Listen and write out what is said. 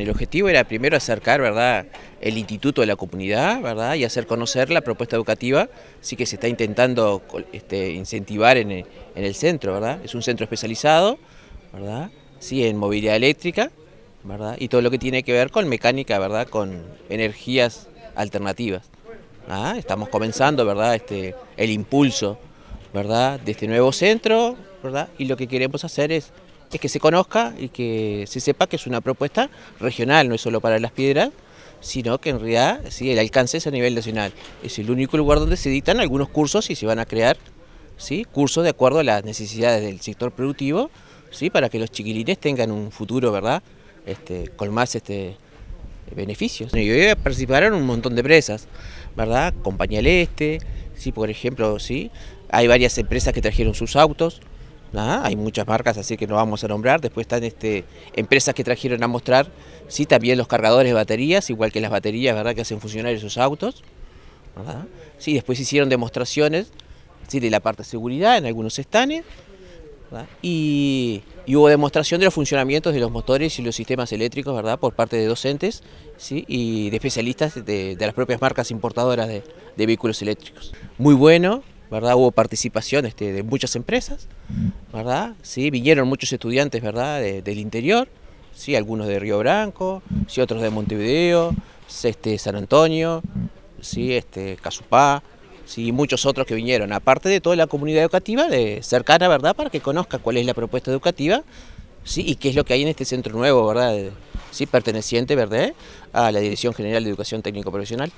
El objetivo era primero acercar ¿verdad? el instituto a la comunidad ¿verdad? y hacer conocer la propuesta educativa, sí que se está intentando este, incentivar en el, centro. ¿verdad? Es un centro especializado ¿verdad? Sí, en movilidad eléctrica ¿verdad? y todo lo que tiene que ver con mecánica, ¿verdad? con energías alternativas. ¿Ah? Estamos comenzando ¿verdad? Este, el impulso ¿verdad? de este nuevo centro ¿verdad? y lo que queremos hacer es es que se conozca y que se sepa que es una propuesta regional, no es solo para las piedras, sino que en realidad sí, el alcance es a nivel nacional. Es el único lugar donde se editan algunos cursos y se van a crear ¿sí? cursos de acuerdo a las necesidades del sector productivo, ¿sí? para que los chiquilines tengan un futuro, ¿verdad? Este, con más este, beneficios. Y hoy participaron un montón de empresas, ¿verdad? Compañía del Este, ¿sí? por ejemplo, ¿sí? hay varias empresas que trajeron sus autos, Ah, hay muchas marcas, así que no vamos a nombrar. Después están este, empresas que trajeron a mostrar, sí, también los cargadores de baterías, igual que las baterías, ¿verdad?, que hacen funcionar esos autos. ¿verdad? Sí, después hicieron demostraciones, sí, de la parte de seguridad en algunos estanes. Y, hubo demostración de los funcionamientos de los motores y los sistemas eléctricos, ¿verdad?, por parte de docentes, y de especialistas de, las propias marcas importadoras de, de vehículos eléctricos. Muy bueno, ¿verdad? Hubo participación este, de muchas empresas, ¿verdad? Sí, vinieron muchos estudiantes, ¿verdad? del interior, sí, algunos de Río Branco, sí, otros de Montevideo, este, San Antonio, sí, este, Casupá, muchos otros que vinieron, aparte de toda la comunidad educativa de, cercana, ¿verdad? Para que conozca cuál es la propuesta educativa, sí, y qué es lo que hay en este centro nuevo, ¿verdad? sí, perteneciente, ¿verdad? A la Dirección General de Educación Técnico Profesional.